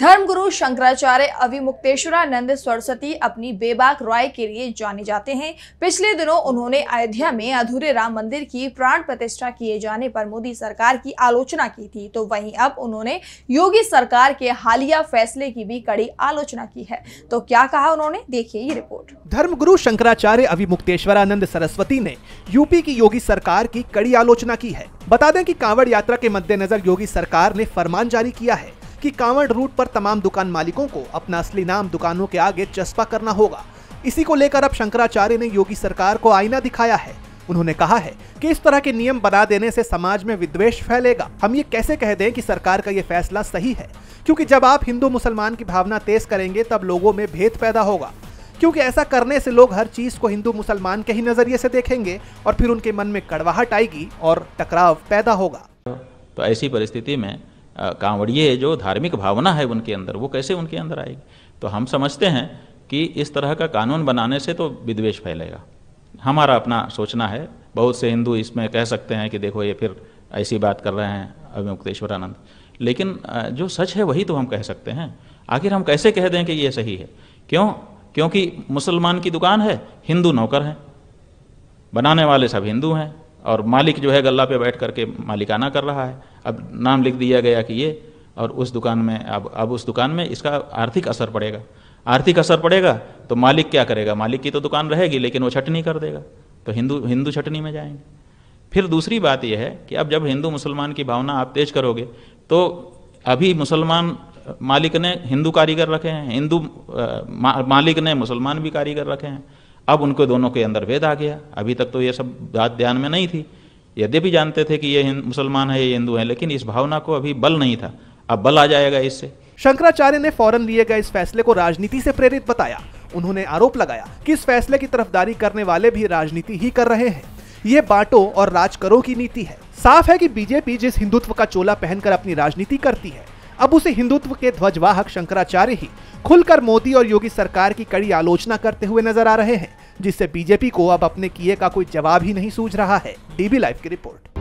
धर्मगुरु शंकराचार्य अविमुक्तेश्वरानंद सरस्वती अपनी बेबाक राय के लिए जाने जाते हैं पिछले दिनों उन्होंने अयोध्या में अधूरे राम मंदिर की प्राण प्रतिष्ठा किए जाने पर मोदी सरकार की आलोचना की थी तो वहीं अब उन्होंने योगी सरकार के हालिया फैसले की भी कड़ी आलोचना की है तो क्या कहा उन्होंने देखिए ये रिपोर्ट धर्मगुरु शंकराचार्य अविमुक्तेश्वरानंद सरस्वती ने यूपी की योगी सरकार की कड़ी आलोचना की है बता दें की कांवड़ यात्रा के मद्देनजर योगी सरकार ने फरमान जारी किया है कि कांवड़ रूट पर तमाम दुकान मालिकों को अपना असली नाम दुकानों के आगे चस्पा करना होगा इसी को लेकर अब शंकराचार्य ने योगी सरकार को आईना दिखाया है उन्होंने कहा है कि इस तरह के नियम बना देने से समाज में विद्वेष फैलेगा हम ये कैसे कह दें कि सरकार का ये फैसला सही है क्योंकि जब आप हिंदू मुसलमान की भावना तेज करेंगे तब लोगों में भेद पैदा होगा क्योंकि ऐसा करने से लोग हर चीज को हिंदू मुसलमान के ही नजरिए से देखेंगे और फिर उनके मन में कड़वाहट आएगी और टकराव पैदा होगा तो ऐसी परिस्थिति में कांवड़िए जो धार्मिक भावना है उनके अंदर वो कैसे उनके अंदर आएगी तो हम समझते हैं कि इस तरह का कानून बनाने से तो विद्वेष फैलेगा हमारा अपना सोचना है बहुत से हिंदू इसमें कह सकते हैं कि देखो ये फिर ऐसी बात कर रहे हैं अभिमुक्तेश्वरानंद लेकिन जो सच है वही तो हम कह सकते हैं आखिर हम कैसे कह दें कि ये सही है क्यों क्योंकि मुसलमान की दुकान है हिंदू नौकर हैं बनाने वाले सब हिंदू हैं और मालिक जो है गल्ला पे बैठ करके मालिकाना कर रहा है अब नाम लिख दिया गया कि ये और उस दुकान में अब अब उस दुकान में इसका आर्थिक असर पड़ेगा आर्थिक असर पड़ेगा तो मालिक क्या करेगा मालिक की तो दुकान रहेगी लेकिन वो छटनी कर देगा तो हिंदू हिंदू छटनी में जाएंगे फिर दूसरी बात यह है कि अब जब हिंदू मुसलमान की भावना आप तेज करोगे तो अभी मुसलमान मालिक ने हिंदू कारीगर रखे हैं हिंदू मालिक ने मुसलमान भी कारीगर रखे हैं अब उनको दोनों के अंदर वेद आ गया अभी तक तो ये सब बात ध्यान में नहीं थी यद्यपि जानते थे कि ये मुसलमान है ये हिंदू है लेकिन इस भावना को अभी बल नहीं था अब बल आ जाएगा इससे शंकराचार्य ने फौरन लिए गए इस फैसले को राजनीति से प्रेरित बताया उन्होंने आरोप लगाया कि इस फैसले की तरफदारी करने वाले भी राजनीति ही कर रहे हैं ये बांटो और राज करो की नीति है साफ है कि बीजेपी जिस हिंदुत्व का चोला पहनकर अपनी राजनीति करती है अब उसे हिंदुत्व के ध्वजवाहक शंकराचार्य ही खुलकर मोदी और योगी सरकार की कड़ी आलोचना करते हुए नजर आ रहे हैं जिससे बीजेपी को अब अपने किए का कोई जवाब ही नहीं सूझ रहा है डीबी लाइव की रिपोर्ट